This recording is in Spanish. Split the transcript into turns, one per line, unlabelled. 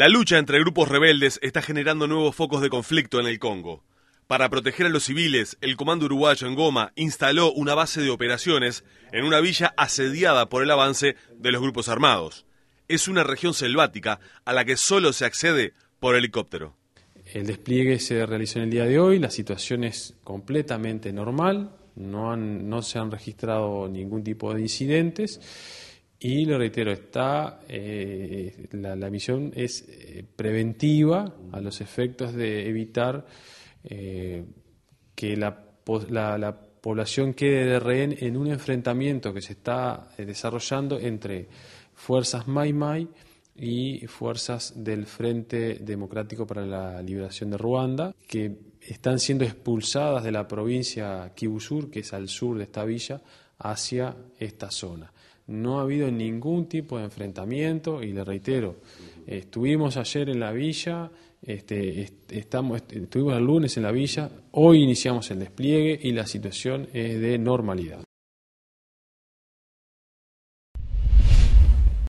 La lucha entre grupos rebeldes está generando nuevos focos de conflicto en el Congo. Para proteger a los civiles, el Comando Uruguayo en Goma instaló una base de operaciones en una villa asediada por el avance de los grupos armados. Es una región selvática a la que solo se accede por helicóptero.
El despliegue se realizó en el día de hoy, la situación es completamente normal, no, no se han registrado ningún tipo de incidentes y lo reitero, está eh, la, misión es eh, preventiva a los efectos de evitar eh, que la, la, población quede de rehén en un enfrentamiento que se está desarrollando entre fuerzas Mai Mai y fuerzas del Frente Democrático para la Liberación de Ruanda, que están siendo expulsadas de la provincia Kibusur, que es al sur de esta villa, hacia esta zona. No ha habido ningún tipo de enfrentamiento y le reitero, estuvimos ayer en la villa, este, estamos, estuvimos el lunes en la villa, hoy iniciamos el despliegue y la situación es de normalidad.